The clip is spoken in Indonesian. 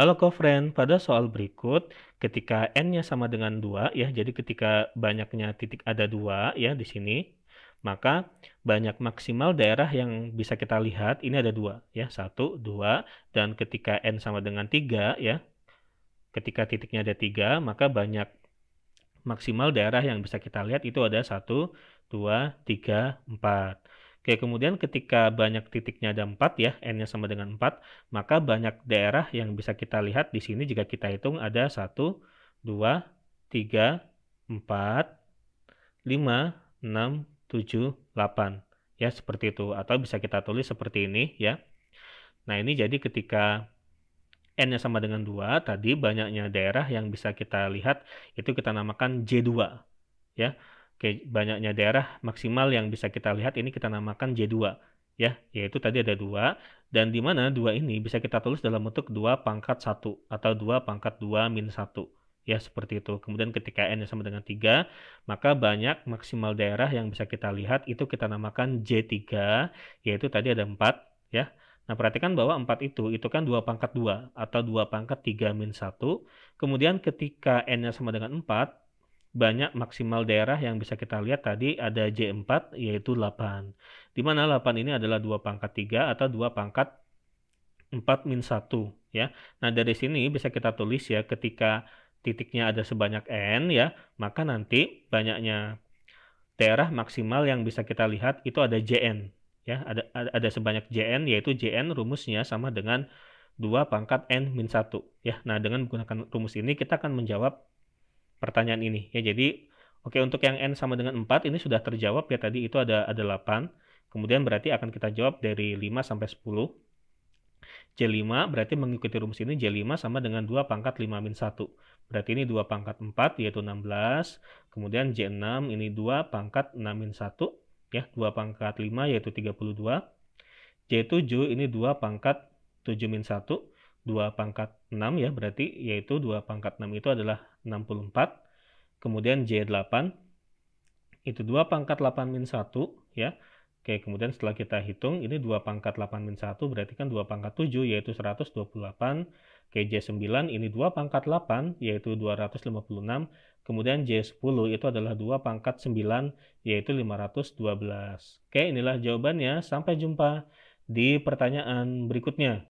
Halo co-friend, pada soal berikut ketika n-nya sama dengan 2 ya, jadi ketika banyaknya titik ada 2 ya di sini, maka banyak maksimal daerah yang bisa kita lihat ini ada 2 ya, 1, 2 dan ketika n sama dengan 3 ya. Ketika titiknya ada 3, maka banyak maksimal daerah yang bisa kita lihat itu ada 1, 2, 3, 4. Oke, kemudian ketika banyak titiknya ada 4 ya, n-nya sama dengan 4, maka banyak daerah yang bisa kita lihat di sini jika kita hitung ada 1, 2, 3, 4, 5, 6, 7, 8. Ya, seperti itu. Atau bisa kita tulis seperti ini ya. Nah, ini jadi ketika N-nya sama dengan 2, tadi banyaknya daerah yang bisa kita lihat itu kita namakan J2. Ya, kayak banyaknya daerah maksimal yang bisa kita lihat ini kita namakan J2 ya yaitu tadi ada dua dan di mana dua ini bisa kita tulis dalam bentuk dua pangkat satu atau dua pangkat dua min satu ya seperti itu kemudian ketika n sama dengan tiga maka banyak maksimal daerah yang bisa kita lihat itu kita namakan J3 yaitu tadi ada empat ya Nah, perhatikan bahwa 4 itu, itu kan 2 pangkat 2 atau 2 pangkat 3 min 1. Kemudian ketika n-nya sama dengan 4, banyak maksimal daerah yang bisa kita lihat tadi ada J4 yaitu 8. Di mana 8 ini adalah 2 pangkat 3 atau 2 pangkat 4 min 1 ya. Nah, dari sini bisa kita tulis ya ketika titiknya ada sebanyak n ya, maka nanti banyaknya daerah maksimal yang bisa kita lihat itu ada Jn ya, ada ada sebanyak Jn yaitu Jn rumusnya sama dengan 2 pangkat n min 1 ya. Nah, dengan menggunakan rumus ini kita akan menjawab pertanyaan ini. Ya jadi oke okay, untuk yang n sama dengan 4 ini sudah terjawab ya tadi itu ada ada 8. Kemudian berarti akan kita jawab dari 5 sampai 10. J5 berarti mengikuti rumus ini J5 sama dengan 2 pangkat 5 min 1. Berarti ini 2 pangkat 4 yaitu 16. Kemudian J6 ini 2 pangkat 6 min 1. Ya, 2 pangkat 5 yaitu 32. J7 ini 2 pangkat 7 min 1. 2 pangkat 6 ya berarti yaitu 2 pangkat 6 itu adalah 64. Kemudian J8 itu 2 pangkat 8 min 1 ya. Oke, kemudian setelah kita hitung ini 2 pangkat 8 min 1 berarti kan 2 pangkat 7 yaitu 128. Oke, J9 ini 2 pangkat 8 yaitu 256. Kemudian J10 itu adalah 2 pangkat 9 yaitu 512. Oke, inilah jawabannya. Sampai jumpa di pertanyaan berikutnya.